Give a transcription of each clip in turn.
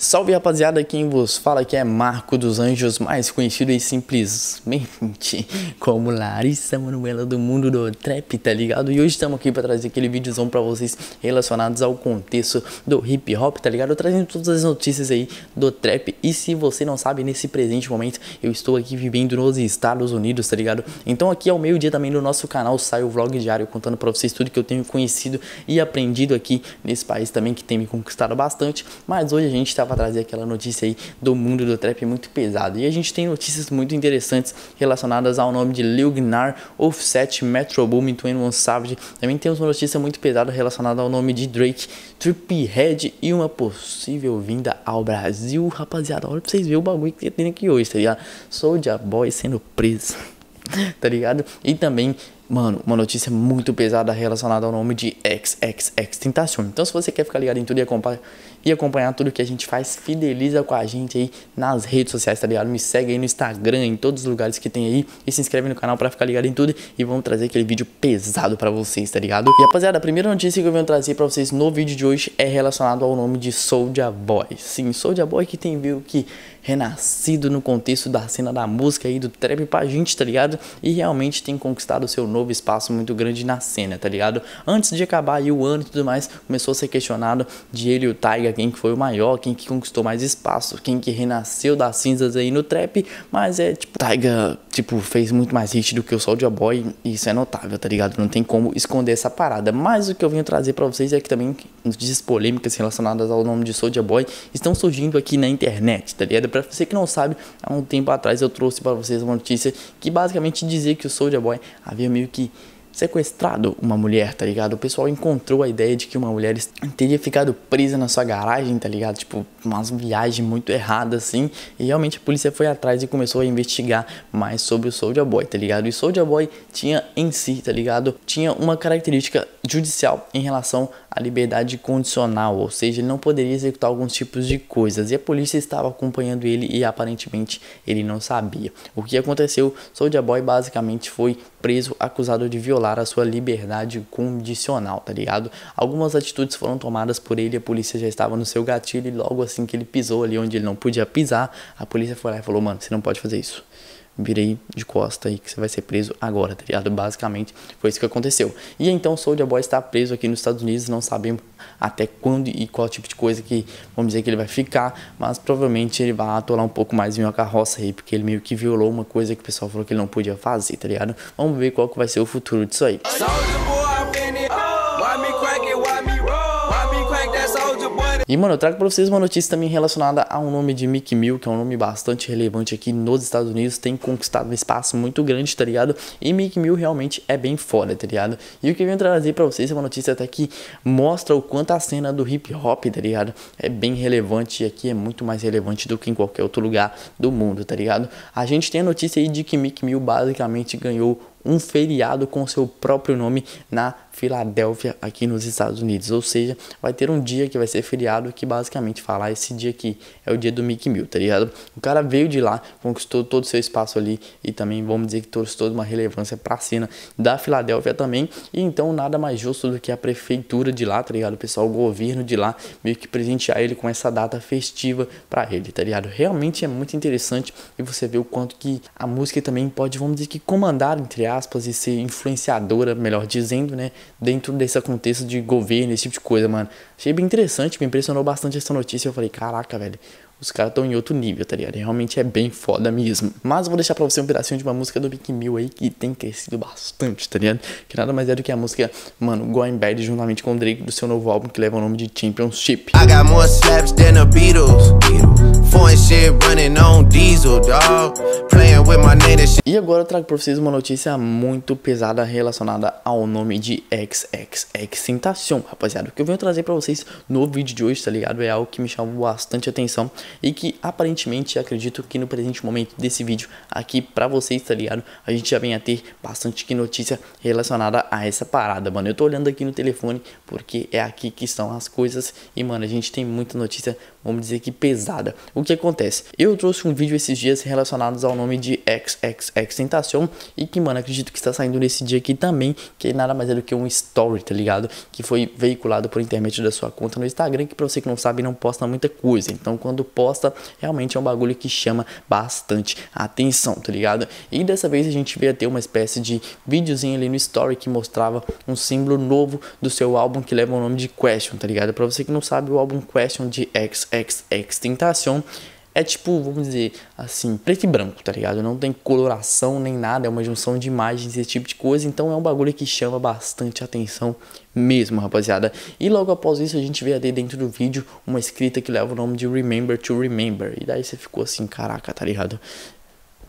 Salve rapaziada, quem vos fala aqui é Marco dos Anjos, mais conhecido e simplesmente como Larissa Manuela do mundo do trap, tá ligado? E hoje estamos aqui para trazer aquele vídeozão para vocês relacionados ao contexto do hip hop, tá ligado? Trazendo todas as notícias aí do trap. E se você não sabe, nesse presente momento eu estou aqui vivendo nos Estados Unidos, tá ligado? Então aqui ao meio-dia também no nosso canal sai o vlog diário contando para vocês tudo que eu tenho conhecido e aprendido aqui nesse país também que tem me conquistado bastante. Mas hoje a gente tá tentava trazer aquela notícia aí do mundo do trap muito pesado. E a gente tem notícias muito interessantes relacionadas ao nome de Lil Gnar, Offset, Metro Boomin, 21 Savage. Também temos uma notícia muito pesada relacionada ao nome de Drake, Trip Head e uma possível vinda ao Brasil. Rapaziada, olha pra vocês verem o bagulho que tem aqui hoje, tá ligado? Soulja Boy sendo preso, tá ligado? E também mano, uma notícia muito pesada relacionada ao nome de XXX Tentação. Então, se você quer ficar ligado em tudo e acompanhar, e acompanhar tudo que a gente faz, fideliza com a gente aí nas redes sociais, tá ligado? Me segue aí no Instagram, em todos os lugares que tem aí. E se inscreve no canal para ficar ligado em tudo. E vamos trazer aquele vídeo pesado para vocês, tá ligado? E rapaziada, a primeira notícia que eu venho trazer para vocês no vídeo de hoje é relacionado ao nome de Soulja Boy. Sim, Soulja Boy que tem viu que renascido no contexto da cena da música aí do trap pra gente, tá ligado? E realmente tem conquistado seu novo espaço muito grande na cena, tá ligado? Antes de acabar aí o ano e tudo mais, começou a ser questionado de ele e o Taiga quem que foi o maior, quem que conquistou mais espaço, quem que renasceu das cinzas aí no trap, mas é tipo, Taiga tipo, fez muito mais hit do que o Soulja Boy e isso é notável, tá ligado? Não tem como esconder essa parada, mas o que eu venho trazer para vocês é que também diz polêmicas relacionadas ao nome de Soulja Boy estão surgindo aqui na internet, tá ligado? para Você que não sabe, há um tempo atrás eu trouxe para vocês uma notícia que basicamente dizia que o Soulja Boy havia meio que sequestrado uma mulher, tá ligado? O pessoal encontrou a ideia de que uma mulher teria ficado presa na sua garagem, tá ligado? Tipo, umas viagens muito erradas assim. E realmente a polícia foi atrás e começou a investigar mais sobre o Soldier Boy, tá ligado? E Soldier Boy tinha em si, tá ligado? Tinha uma característica judicial em relação à liberdade condicional, ou seja, ele não poderia executar alguns tipos de coisas. E a polícia estava acompanhando ele e aparentemente ele não sabia. O que aconteceu? Soldier Boy basicamente foi preso acusado de violar a sua liberdade condicional, tá ligado? Algumas atitudes foram tomadas por ele, a polícia já estava no seu gatilho e logo assim que ele pisou ali onde ele não podia pisar, a polícia foi lá e falou: "Mano, você não pode fazer isso" virei de costa aí que você vai ser preso agora, tá ligado? Basicamente foi isso que aconteceu. E então o Soulja Boy está preso aqui nos Estados Unidos, não sabemos até quando e qual tipo de coisa que vamos dizer que ele vai ficar, mas provavelmente ele vai atolar um pouco mais em uma carroça aí, porque ele meio que violou uma coisa que o pessoal falou que ele não podia fazer, tá ligado? Vamos ver qual que vai ser o futuro disso aí. Soulja! E, mano, eu trago pra vocês uma notícia também relacionada a um nome de Mick Mill, que é um nome bastante relevante aqui nos Estados Unidos, tem conquistado um espaço muito grande, tá ligado? E Mick Mill realmente é bem foda, tá ligado? E o que eu venho trazer pra vocês é uma notícia até que mostra o quanto a cena do hip hop, tá ligado? É bem relevante e aqui é muito mais relevante do que em qualquer outro lugar do mundo, tá ligado? A gente tem a notícia aí de que Mick Mill basicamente ganhou um feriado com seu próprio nome na Filadélfia, aqui nos Estados Unidos. Ou seja, vai ter um dia que vai ser feriado que basicamente fala: ah, esse dia aqui é o dia do Mickey Mill, tá ligado? O cara veio de lá, conquistou todo o seu espaço ali e também, vamos dizer que trouxe toda uma relevância pra cena da Filadélfia também. E então, nada mais justo do que a prefeitura de lá, tá ligado? O pessoal, o governo de lá, meio que presentear ele com essa data festiva pra ele, tá ligado? Realmente é muito interessante e você vê o quanto que a música também pode, vamos dizer que comandar, entre aspas, e ser influenciadora, melhor dizendo, né? Dentro desse contexto de governo, esse tipo de coisa, mano. Achei bem interessante, me impressionou bastante essa notícia. Eu falei, caraca, velho, os caras estão em outro nível, tá ligado? E realmente é bem foda mesmo. Mas eu vou deixar pra você um pedacinho de uma música do Big Mill aí que tem crescido bastante, tá ligado? Que nada mais é do que a música, mano, Going Bad juntamente com o Drake do seu novo álbum que leva o nome de Championship. I got more slaps than the Beatles. Beatles. E agora eu trago pra vocês uma notícia muito pesada relacionada ao nome de XXX Tentação, rapaziada. O que eu venho trazer pra vocês no vídeo de hoje, tá ligado? É algo que me chamou bastante atenção e que aparentemente acredito que no presente momento desse vídeo aqui pra vocês, tá ligado? A gente já vem a ter bastante que notícia relacionada a essa parada, mano. Eu tô olhando aqui no telefone porque é aqui que estão as coisas e, mano, a gente tem muita notícia vamos dizer que pesada. O que acontece? Eu trouxe um vídeo esses dias relacionados ao nome de XXX Tentacion e que, mano, acredito que está saindo nesse dia aqui também, que nada mais é do que um story, tá ligado? Que foi veiculado por intermédio da sua conta no Instagram, que pra você que não sabe, não posta muita coisa. Então, quando posta, realmente é um bagulho que chama bastante atenção, tá ligado? E dessa vez a gente veio a ter uma espécie de videozinho ali no story que mostrava um símbolo novo do seu álbum que leva o nome de Question, tá ligado? Pra você que não sabe, o álbum Question de XX Ex Extintação é tipo, vamos dizer, assim, preto e branco, tá ligado? Não tem coloração nem nada, é uma junção de imagens, esse tipo de coisa, então é um bagulho que chama bastante atenção mesmo, rapaziada. E logo após isso a gente vê ali dentro do vídeo uma escrita que leva o nome de Remember to Remember. E daí você ficou assim, caraca, tá ligado?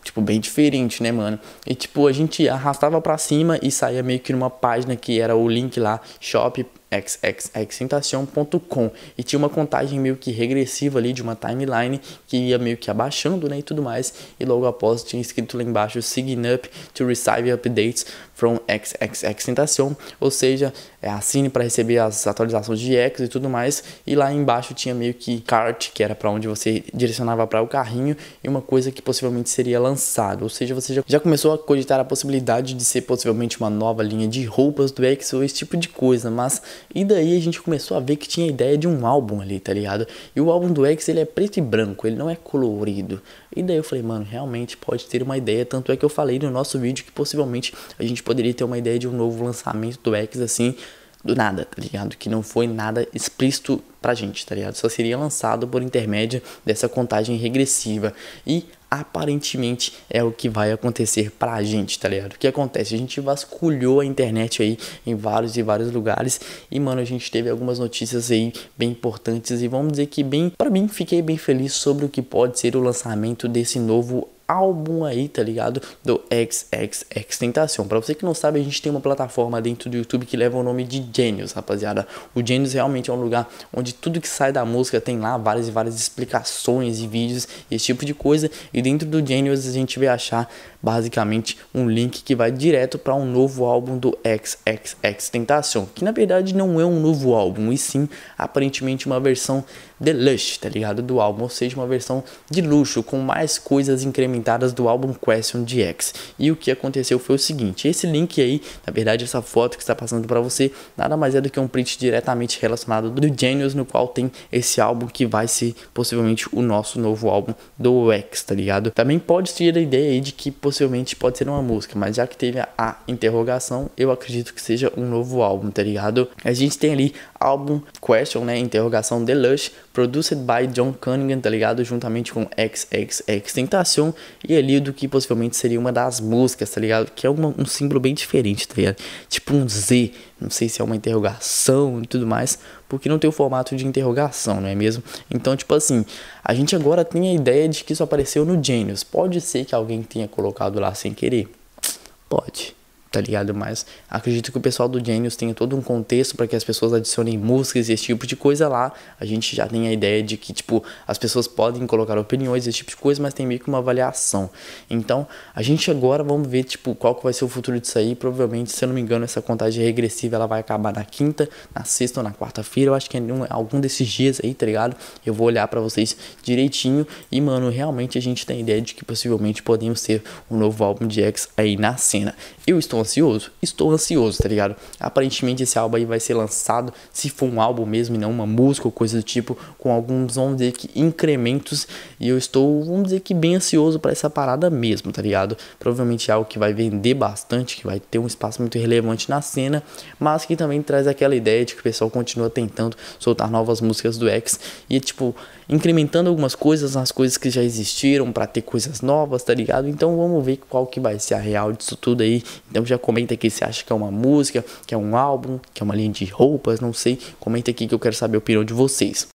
tipo, bem diferente, né, mano? E, tipo, a gente arrastava para cima e saía meio que numa página que era o link lá, shop, xxxtentação.com e tinha uma contagem meio que regressiva ali de uma timeline que ia meio que abaixando, né, e tudo mais. E logo após tinha escrito lá embaixo sign up to receive updates from xxxtentação, ou seja, é, assine para receber as atualizações de X e tudo mais. E lá embaixo tinha meio que cart, que era para onde você direcionava para o carrinho e uma coisa que possivelmente seria lançada. Ou seja, você já, já começou a cogitar a possibilidade de ser possivelmente uma nova linha de roupas do X ou esse tipo de coisa. Mas e daí a gente começou a ver que tinha a ideia de um álbum ali, tá ligado? E o álbum do X ele é preto e branco, ele não é colorido. E daí eu falei, mano, realmente pode ter uma ideia. Tanto é que eu falei no nosso vídeo que possivelmente a gente poderia ter uma ideia de um novo lançamento do X assim do nada, tá ligado? Que não foi nada explícito pra gente, tá ligado? Só seria lançado por intermédio dessa contagem regressiva. E aparentemente é o que vai acontecer pra gente, tá ligado? O que acontece? A gente vasculhou a internet aí em vários e vários lugares e, mano, a gente teve algumas notícias aí bem importantes e vamos dizer que bem, para mim, fiquei bem feliz sobre o que pode ser o lançamento desse novo álbum aí, tá ligado? Do XXX Tentação. Pra você que não sabe, a gente tem uma plataforma dentro do YouTube que leva o nome de Genius, rapaziada. O Genius realmente é um lugar onde tudo que sai da música tem lá várias e várias explicações e vídeos, esse tipo de coisa. E dentro do Genius a gente vai achar basicamente um link que vai direto para um novo álbum do XXX Tentation que na verdade não é um novo álbum, e sim aparentemente uma versão deluxe, tá ligado? Do álbum, ou seja, uma versão de luxo com mais coisas incrementadas do álbum Question de X E o que aconteceu foi o seguinte: esse link aí, na verdade, essa foto que está passando para você, nada mais é do que um print diretamente relacionado do Genius, no qual tem esse álbum que vai ser possivelmente o nosso novo álbum do X, tá ligado? Também pode surgir a ideia aí de que possivelmente pode ser uma música, mas já que teve a, a interrogação, eu acredito que seja um novo álbum, tá ligado? A gente tem ali álbum Question, né? Interrogação Deluxe Produced by John Cunningham, tá ligado? Juntamente com XXX Tentacion e ali do que possivelmente seria uma das músicas, tá ligado? Que é uma, um símbolo bem diferente, tá ligado? Tipo um Z, não sei se é uma interrogação e tudo mais, porque não tem o formato de interrogação, não é mesmo? Então, tipo assim, a gente agora tem a ideia de que isso apareceu no Genius. Pode ser que alguém tenha colocado lá sem querer? Pode tá ligado? Mas acredito que o pessoal do Genius tenha todo um contexto para que as pessoas adicionem músicas e esse tipo de coisa lá. A gente já tem a ideia de que, tipo, as pessoas podem colocar opiniões, esse tipo de coisa, mas tem meio que uma avaliação. Então, a gente agora vamos ver, tipo, qual que vai ser o futuro disso aí. Provavelmente, se eu não me engano, essa contagem regressiva ela vai acabar na quinta, na sexta ou na quarta-feira. Eu acho que é algum desses dias aí, tá ligado? Eu vou olhar para vocês direitinho e, mano, realmente a gente tem a ideia de que possivelmente podemos ter um novo álbum de X aí na cena. Eu estou ansioso? Estou ansioso, tá ligado? Aparentemente esse álbum aí vai ser lançado, se for um álbum mesmo e não uma música ou coisa do tipo, com alguns, vamos dizer que, incrementos. E eu estou, vamos dizer que, bem ansioso para essa parada mesmo, tá ligado? Provavelmente é algo que vai vender bastante, que vai ter um espaço muito relevante na cena, mas que também traz aquela ideia de que o pessoal continua tentando soltar novas músicas do X e, tipo, incrementando algumas coisas nas coisas que já existiram para ter coisas novas, tá ligado? Então vamos ver qual que vai ser a real disso tudo aí. Então já comenta aqui se acha que é uma música, que é um álbum, que é uma linha de roupas, não sei. Comenta aqui que eu quero saber a opinião de vocês.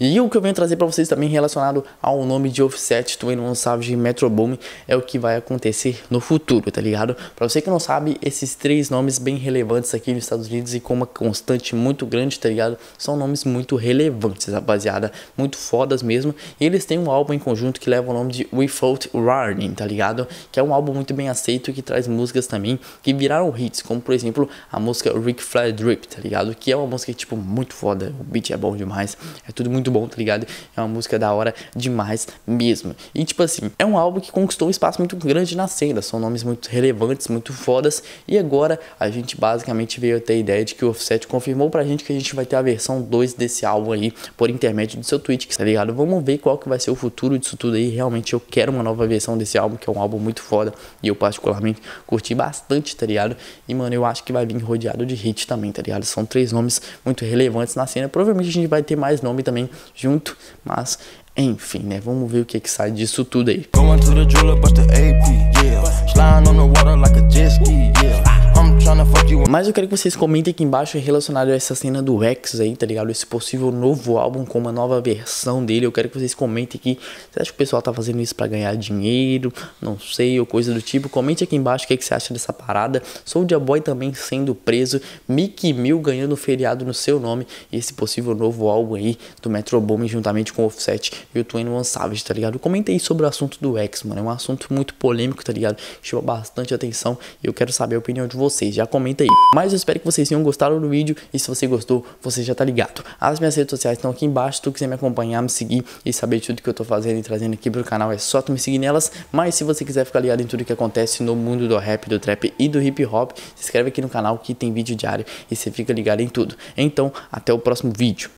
E o que eu venho trazer para vocês também relacionado ao nome de Offset, ainda não sabe de Metro Boom é o que vai acontecer no futuro, tá ligado? Para você que não sabe, esses três nomes bem relevantes aqui nos Estados Unidos e com uma constante muito grande, tá ligado? São nomes muito relevantes, rapaziada, muito fodas mesmo. E eles têm um álbum em conjunto que leva o nome de Without Warning, tá ligado? Que é um álbum muito bem aceito que traz músicas também que viraram hits, como por exemplo a música Rick Flair Drip, tá ligado? Que é uma música tipo muito foda, o beat é bom demais, é tudo muito muito bom, tá ligado? É uma música da hora demais mesmo. E tipo assim, é um álbum que conquistou um espaço muito grande na cena, são nomes muito relevantes, muito fodas. E agora a gente basicamente veio ter a ideia de que o Offset confirmou pra gente que a gente vai ter a versão 2 desse álbum aí por intermédio do seu tweet, tá ligado? Vamos ver qual que vai ser o futuro disso tudo aí. Realmente eu quero uma nova versão desse álbum, que é um álbum muito foda e eu particularmente curti bastante, tá ligado? E mano, eu acho que vai vir rodeado de hit também, tá ligado? São três nomes muito relevantes na cena. Provavelmente a gente vai ter mais nome também junto, mas enfim, né? Vamos ver o que, é que sai disso tudo aí. Going mas eu quero que vocês comentem aqui embaixo relacionado a essa cena do X aí, tá ligado? Esse possível novo álbum com uma nova versão dele. Eu quero que vocês comentem aqui. Você acha que o pessoal tá fazendo isso para ganhar dinheiro? Não sei, ou coisa do tipo. Comente aqui embaixo o que, é que você acha dessa parada. o Boy também sendo preso. Mickey Mil ganhando feriado no seu nome. E esse possível novo álbum aí do Metro Boomin juntamente com o Offset e o One Savage, tá ligado? Comenta aí sobre o assunto do X, mano. É um assunto muito polêmico, tá ligado? Chama bastante atenção e eu quero saber a opinião de vocês vocês, já comenta aí. Mas eu espero que vocês tenham gostado do vídeo e se você gostou, você já tá ligado. As minhas redes sociais estão aqui embaixo, se tu quiser me acompanhar, me seguir e saber tudo que eu tô fazendo e trazendo aqui pro canal, é só tu me seguir nelas. Mas se você quiser ficar ligado em tudo que acontece no mundo do rap, do trap e do hip hop, se inscreve aqui no canal que tem vídeo diário e você fica ligado em tudo. Então, até o próximo vídeo.